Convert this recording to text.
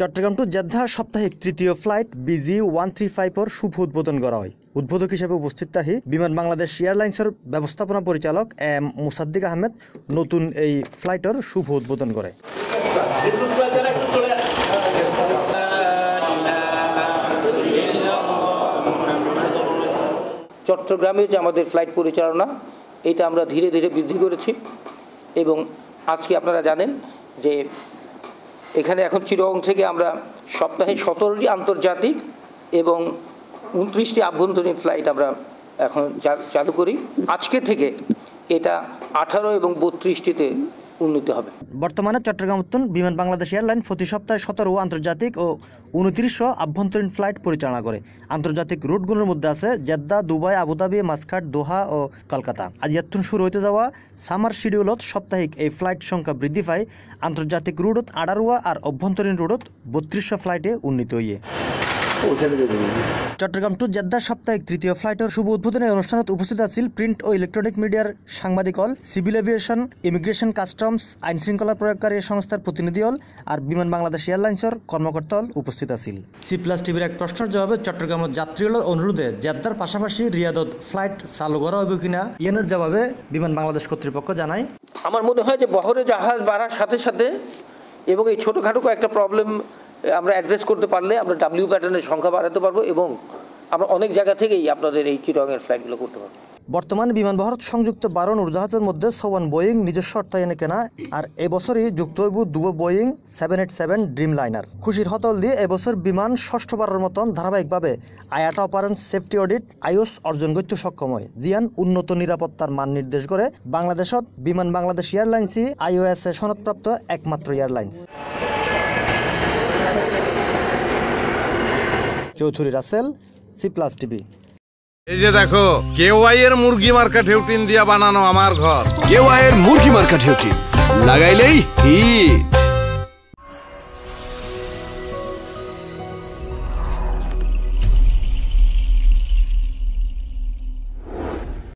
Chittagong two Jeddah সপ্তাহে তৃতীয় flight BG one three five ওর শুভ উদ্বোধন করা হয় উদ্বোধক হিসেবে উপস্থিত থাকি বিমান বাংলাদেশ এয়ারলাইন্সের ব্যবস্থাপনা পরিচালক এম মুসাদ্দিক আহমেদ নতুন এই ফ্লাইটর শুভ উদ্বোধন করে চট্টগ্রামে যে আমাদের ফ্লাইট পরিচালনা এটা আমরা ধীরে ধীরে বৃদ্ধি করেছি এবং আজকে আপনারা জানেন যে এখানে এখন চিরং থেকে আমরা সপ্তাহে সতেরোটি আন্তর্জাতিক এবং উনত্রিশটি আভ্যন্তরীণ ফ্লাইট আমরা এখন চালু করি আজকে থেকে এটা আঠারো এবং বত্রিশটিতে উন্নতি হবে বর্তমানে চট্টগ্রাম উত্তন বিমান বাংলাদেশ এয়ারলাইন প্রতি সপ্তাহে সতেরো আন্তর্জাতিক ও উনত্রিশশো আভ্যন্তরীণ ফ্লাইট পরিচালনা করে আন্তর্জাতিক রুটগুলোর মধ্যে আছে Jeddah Dubai Abu Dhabi Muscat Doha ও কলকাতা আজ এত্তুন শুরু হইতে যাওয়া সামার শিডিউলত সাপ্তাহিক এই ফ্লাইট সংখ্যা বৃদ্ধি পায় আন্তর্জাতিক রুটত আড়ারুয়া আর অভ্যন্তরীণ রুটত বত্রিশশো ফ্লাইটে উন্নীত হইয়ে চট্টগ্রাম টু জেদ্দা সাপ্তাহিক তৃতীয় ফ্লাইটের শুভ উদ্বোধনের অনুষ্ঠানত উপস্থিত আছিল প্রিন্ট ও ইলেকট্রনিক মিডিয়ার সাংবাদিক হল সিভিল এভিয়েশন ইমিগ্রেশন কাস্টমস আইন শৃঙ্খলা প্রয়োগকারী সংস্থার প্রতিনিধি হল আর বিমান বাংলাদেশ এয়ারলাইন্সের কর্মকর্তা উপস্থিত আছিল সি প্লাস টিভির এক প্রশ্নের জবাবে চট্টগ্রামের যাত্রীগুলোর অনুরোধে জেদ্দার পাশাপাশি রিয়াদত ফ্লাইট চালু করা হবে কিনা ইয়েনের জবাবে বিমান বাংলাদেশ কর্তৃপক্ষ জানায় আমার মনে হয় যে বহরে জাহাজ বাড়ার সাথে সাথে এবং এই ছোটখাটো কয়েকটা প্রবলেম আমরা অ্যাড্রেস করতে পারলে আমরা ডাব্লিউ প্যাটার্নের সংখ্যা বাড়াতে পারবো এবং আমরা অনেক জায়গা থেকেই আপনাদের এই চিটংয়ের ফ্লাইটগুলো করতে পারবো বর্তমান বিমান ভারত সংযুক্ত বারো উড়োজাহাজের মধ্যে সোয়ান বোয়িং নিজস্ব অর্থায়নে কেনা আর এবছরই যুক্ত হইব দুবো Boeing seven eight seven Dreamliner খুশির হতল দিয়ে এবছর বিমান ষষ্ঠবারের মতন ধারাবাহিকভাবে IATA operations safety audit IOSA অর্জন করতে সক্ষম হয় জিয়ান উন্নত নিরাপত্তার মান নির্দেশ করে বাংলাদেশত বিমান বাংলাদেশ এয়ারলাইন্সই আইওএসএ এ সনদপ্রাপ্ত একমাত্র airlines Chowdhury Rasel C plus TV এই যে দেখো কেওয়াই এর মুরগি মার্কা ঢেউটিন দিয়া বানানো আমার ঘর কেওয়াই এর মুরগি মার্কা ঢেউটিন লাগাইলেই ঠিক